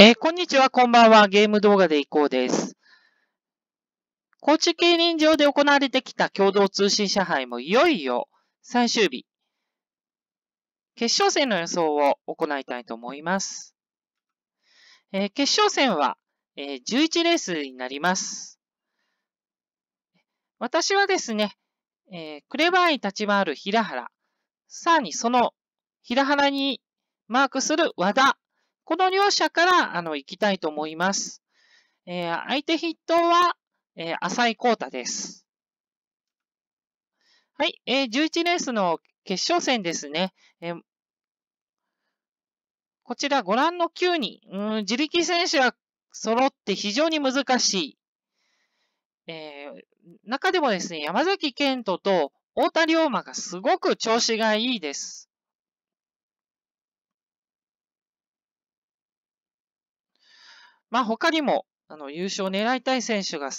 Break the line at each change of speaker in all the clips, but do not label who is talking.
えー、こんにちは、こんばんは。ゲーム動画でいこうです。高知競輪場で行われてきた共同通信社杯もいよいよ最終日、決勝戦の予想を行いたいと思います。えー、決勝戦は、えー、11レースになります。私はですね、えー、クレバーに立ち回る平原、さらにその平原にマークする和田、この両者からあの行きたいと思います。えー、相手筆頭は、えー、浅井光太です。はい、えー、11レースの決勝戦ですね。えー、こちらご覧の9人、うん、自力選手が揃って非常に難しい。えー、中でもですね、山崎健人と太田龍馬がすごく調子がいいです。まあ他にも、あの、優勝を狙いたい選手が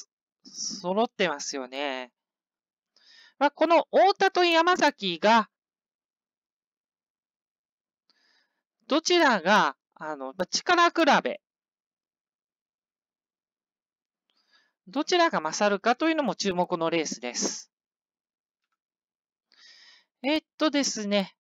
揃ってますよね。まあこの太田と山崎が、どちらが、あの、力比べ、どちらが勝るかというのも注目のレースです。えっとですね、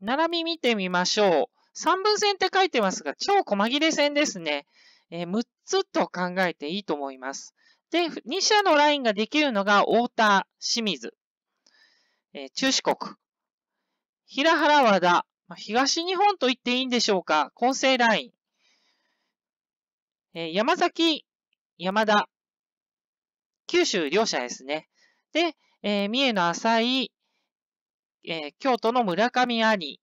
並び見てみましょう。三分線って書いてますが、超細切れ線ですね。え6つと考えていいと思います。で、2社のラインができるのが太田、清水、え中四国、平原和田、東日本と言っていいんでしょうか、混成ライン、え山崎、山田、九州両社ですね。で、えー、三重の浅井、えー、京都の村上兄、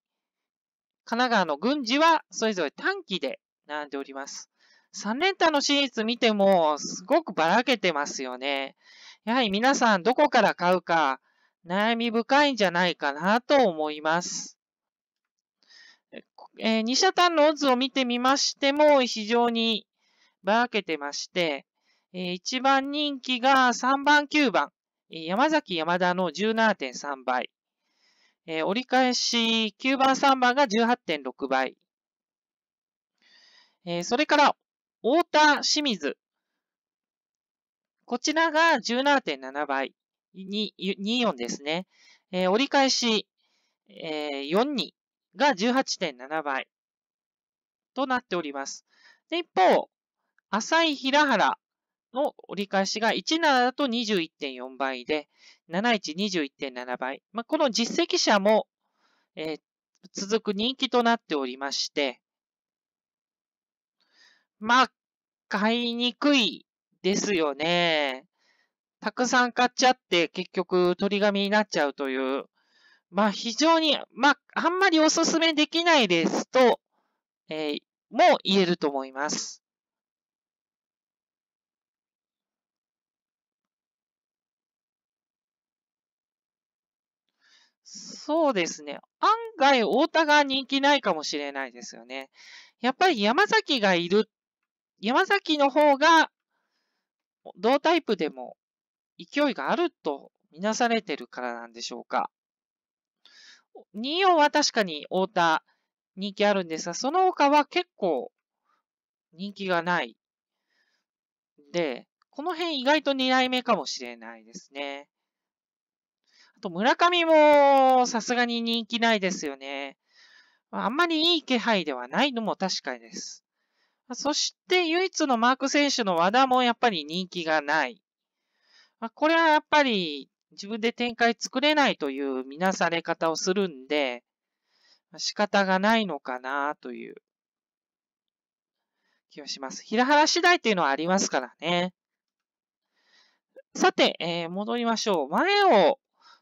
神奈川の郡司はそれぞれ短期で並んでおります。3連単のシリーズ見ても、すごくばらけてますよね。やはり皆さんどこから買うか、悩み深いんじゃないかなと思います。えー、二社単のオズを見てみましても、非常にばらけてまして、えー、一番人気が3番、9番、えー、山崎山田の17.3倍、えー、折り返し9番、3番が18.6倍、えー、それから大田、清水。こちらが17.7倍。24ですね。えー、折り返し、えー、42が18.7倍となっております。で、一方、浅井平原の折り返しが17だと21.4倍で、7121.7倍。まあ、この実績者も、えー、続く人気となっておりまして、まあ、買いにくいですよね。たくさん買っちゃって結局取り紙になっちゃうという。まあ非常に、まああんまりおすすめできないですと、えー、も言えると思います。そうですね。案外、太田が人気ないかもしれないですよね。やっぱり山崎がいる山崎の方が、同タイプでも勢いがあるとみなされてるからなんでしょうか。24は確かに太田人気あるんですが、その他は結構人気がない。で、この辺意外と2代目かもしれないですね。あと村上もさすがに人気ないですよね。あんまりいい気配ではないのも確かです。そして唯一のマーク選手の和田もやっぱり人気がない。まこれはやっぱり自分で展開作れないという見なされ方をするんで、仕方がないのかなという気はします。平原次第っていうのはありますからね。さて、えー、戻りましょう。前を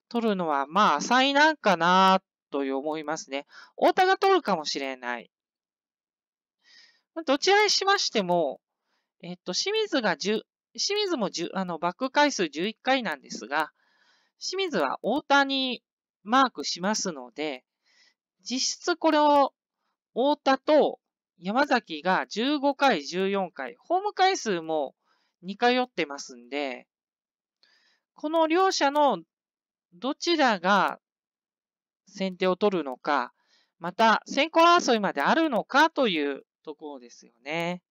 取るのはまあ災難かなという思いますね。太田が取るかもしれない。どちらにしましても、えっと、清水が10、清水も10、あの、バック回数11回なんですが、清水は大谷マークしますので、実質これを大田と山崎が15回、14回、ホーム回数も2回寄ってますんで、この両者のどちらが先手を取るのか、また先行争いまであるのかというところですよね。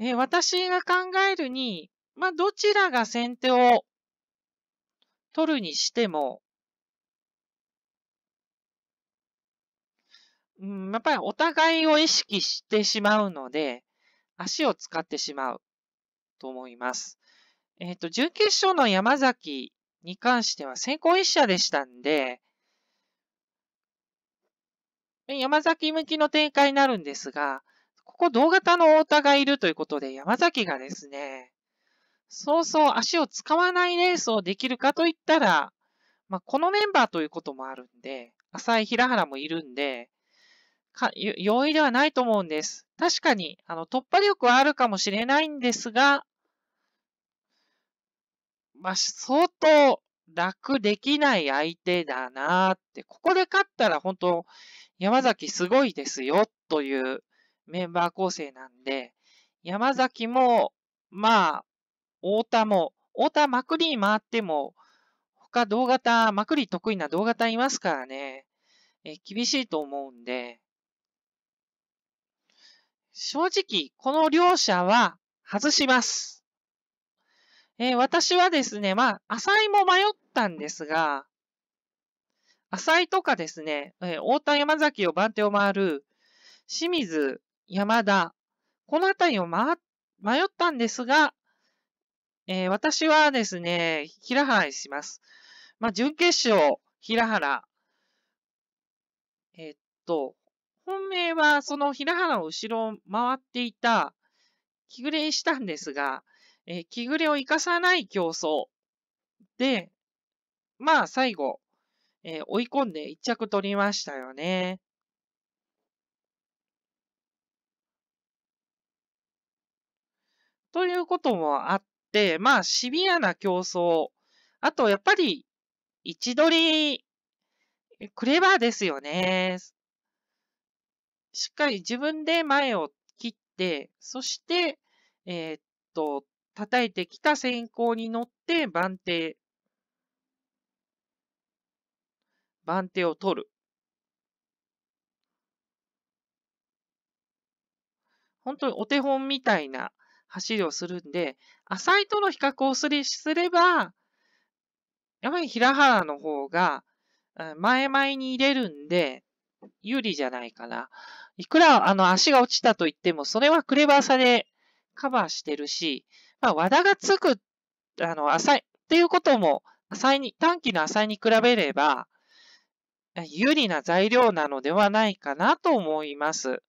え私が考えるに、まあ、どちらが先手を取るにしても、うん、やっぱりお互いを意識してしまうので、足を使ってしまうと思います。えっ、ー、と、準決勝の山崎に関しては先行一射でしたんで、山崎向きの展開になるんですが、ここ同型の太田がいるということで、山崎がですね、そうそう足を使わないレースをできるかといったら、まあ、このメンバーということもあるんで、浅井平原もいるんで、か容易ではないと思うんです。確かに、あの、突破力はあるかもしれないんですが、まあ、相当楽できない相手だなって、ここで勝ったら本当山崎すごいですよというメンバー構成なんで、山崎も、まあ、太田も、太田まくりに回っても、他同型、まくり得意な同型いますからね、え厳しいと思うんで、正直、この両者は外します。えー、私はですね、まあ、浅井も迷ったんですが、浅井とかですね、えー、太田山崎を番手を回る、清水、山田、この辺りを、ま、迷ったんですが、えー、私はですね、平原にします。まあ、準決勝、平原。えー、っと、本命はその平原の後ろを回っていた木暮にしたんですが、えー、木暮を生かさない競争で、まあ最後、えー、追い込んで1着取りましたよね。ということもあって、まあ、シビアな競争。あと、やっぱり、位置取り、クレバーですよね。しっかり自分で前を切って、そして、えー、っと、叩いてきた先行に乗って番手番手を取る。本当にお手本みたいな走りをするんで、浅井との比較をすれば、やっぱり平原の方が前々に入れるんで、有利じゃないかな。いくらあの足が落ちたと言っても、それはクレバーさでカバーしてるし、まあ、和田がつく、あの、浅いっていうことも、浅いに、短期の浅いに比べれば、有利な材料なのではないかなと思います。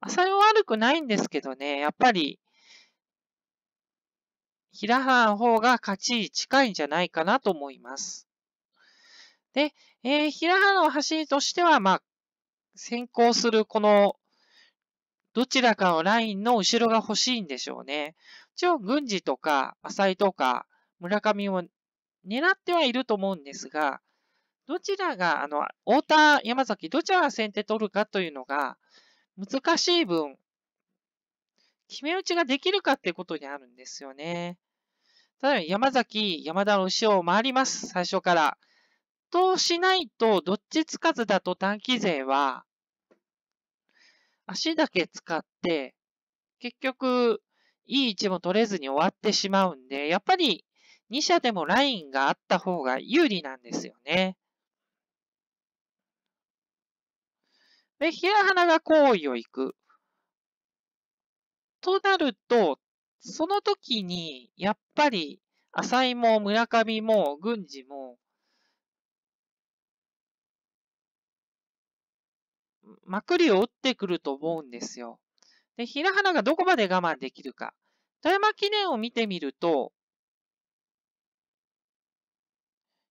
浅いは悪くないんですけどね、やっぱり、平原の方が勝ち近いんじゃないかなと思います。で、えー、平原の走りとしては、まあ、先行するこの、どちらかのラインの後ろが欲しいんでしょうね。一応、軍事とか、浅井とか、村上を狙ってはいると思うんですが、どちらが、あの、太田、山崎、どちらが先手取るかというのが、難しい分、決め打ちができるかってことにあるんですよね。例えば山崎、山田の後ろを回ります、最初から。としないと、どっちつかずだと短期勢は、足だけ使って、結局、いい位置も取れずに終わってしまうんで、やっぱり2社でもラインがあった方が有利なんですよね。で、平花が好意を行く。となると、その時に、やっぱり、浅井も村上も軍事も、まくりを打ってくると思うんですよ。で、平花がどこまで我慢できるか。富山記念を見てみると、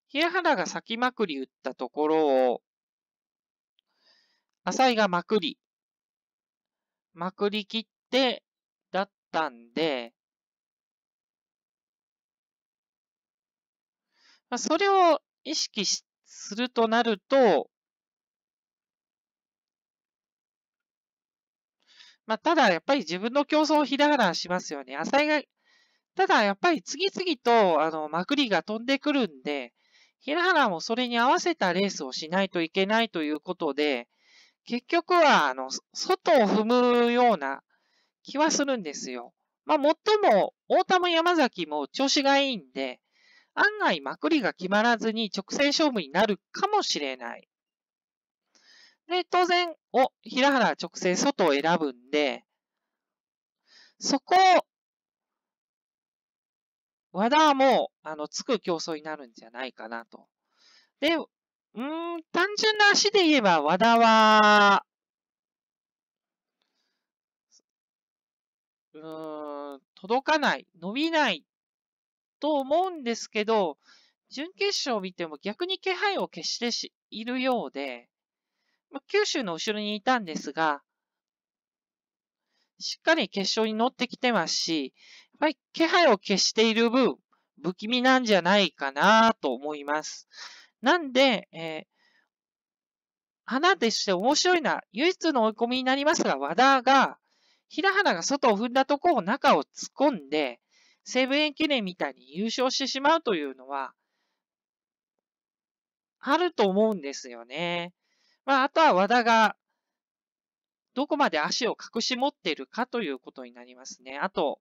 平原が先まくり打ったところを、アサイがまくり、まくりきって、だったんで、まあ、それを意識するとなると、まあ、ただやっぱり自分の競争をひらがらしますよね。浅井が、ただやっぱり次々と、あの、まくりが飛んでくるんで、平原もそれに合わせたレースをしないといけないということで、結局は、あの、外を踏むような気はするんですよ。まあ、もっとも、大田も山崎も調子がいいんで、案外まくりが決まらずに直線勝負になるかもしれない。で、当然、お、平原直線外を選ぶんで、そこを、和田はもう、あの、つく競争になるんじゃないかなと。で、うん、単純な足で言えば、和田は、うん、届かない、伸びないと思うんですけど、準決勝を見ても逆に気配を消してしいるようで、まあ、九州の後ろにいたんですが、しっかり決勝に乗ってきてますし、やっぱり気配を消している分、不気味なんじゃないかなと思います。なんで、えー、花でして面白いな、唯一の追い込みになりますが、和田が、平原が外を踏んだとこを中を突っ込んで、西武園記念みたいに優勝してしまうというのは、あると思うんですよね。まあ、あとは和田が、どこまで足を隠し持っているかということになりますね。あと、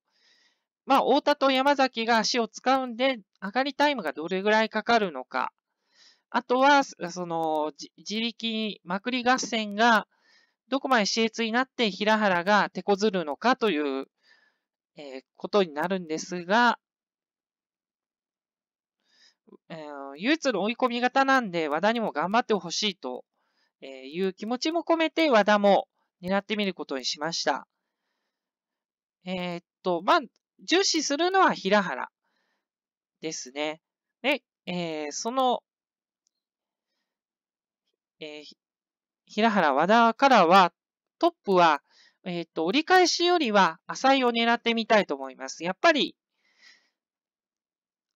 まあ、太田と山崎が足を使うんで、上がりタイムがどれぐらいかかるのか。あとは、その、自力、まくり合戦が、どこまで熾烈になって平原が手こずるのかという、えー、ことになるんですが、えー、唯一の追い込み型なんで、和田にも頑張ってほしいという気持ちも込めて、和田も狙ってみることにしました。えー、っと、まあ、重視するのは平原ですね。で、えー、そのえー、平原和田からは、トップは、えっ、ー、と、折り返しよりは浅井を狙ってみたいと思います。やっぱり、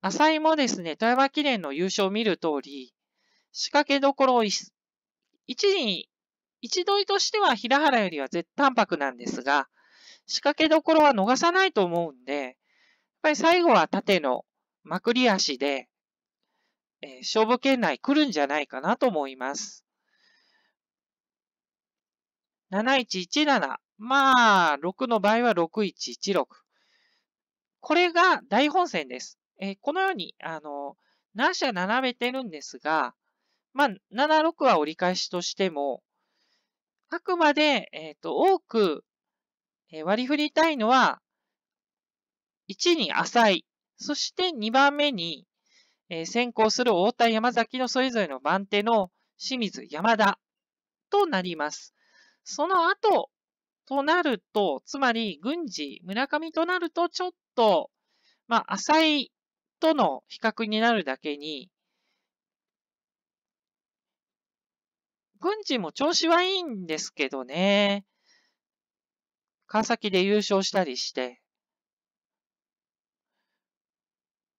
浅井もですね、富山記念の優勝を見る通り、仕掛けどころを一に、一度としては平原よりは絶淡白なんですが、仕掛けどころは逃さないと思うんで、やっぱり最後は縦のまくり足で、えー、勝負圏内来るんじゃないかなと思います。7117。まあ、6の場合は6116。これが大本線です。えー、このように、あの、何社並べてるんですが、まあ、76は折り返しとしても、あくまで、えっ、ー、と、多く、え割り振りたいのは、1に浅い、そして2番目に、え先行する太田山崎のそれぞれの番手の清水山田となります。その後となると、つまり軍事、村上となると、ちょっと、まあ、浅井との比較になるだけに、軍事も調子はいいんですけどね。川崎で優勝したりして。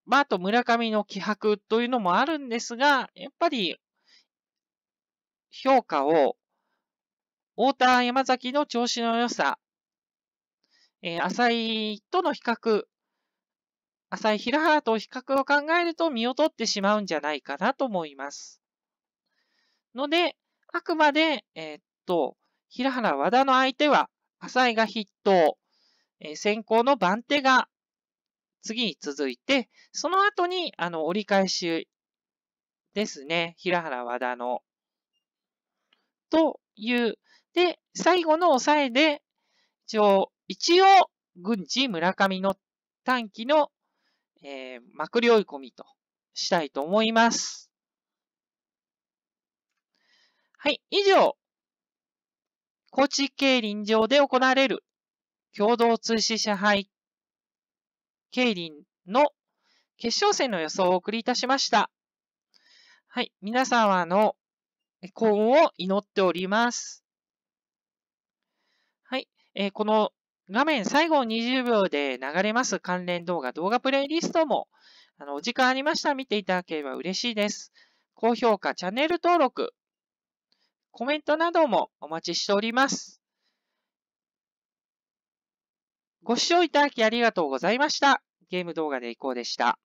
まあ、あと村上の気迫というのもあるんですが、やっぱり評価を大田山崎の調子の良さ、えー、浅井との比較、浅井平原と比較を考えると見劣ってしまうんじゃないかなと思います。ので、あくまで、えー、っと、平原和田の相手は、浅井が筆頭、えー、先行の番手が次に続いて、その後に、あの、折り返しですね。平原和田の。と、う。で、最後の抑えで、一応、一応、軍事村上の短期の、えー、幕僚追い込みとしたいと思います。はい、以上、高知競輪場で行われる共同通信社配競輪の決勝戦の予想をお送りいたしました。はい、皆様の幸運を祈っております。はい。えー、この画面最後20秒で流れます関連動画、動画プレイリストも、あの、お時間ありましたら見ていただければ嬉しいです。高評価、チャンネル登録、コメントなどもお待ちしております。ご視聴いただきありがとうございました。ゲーム動画でいこうでした。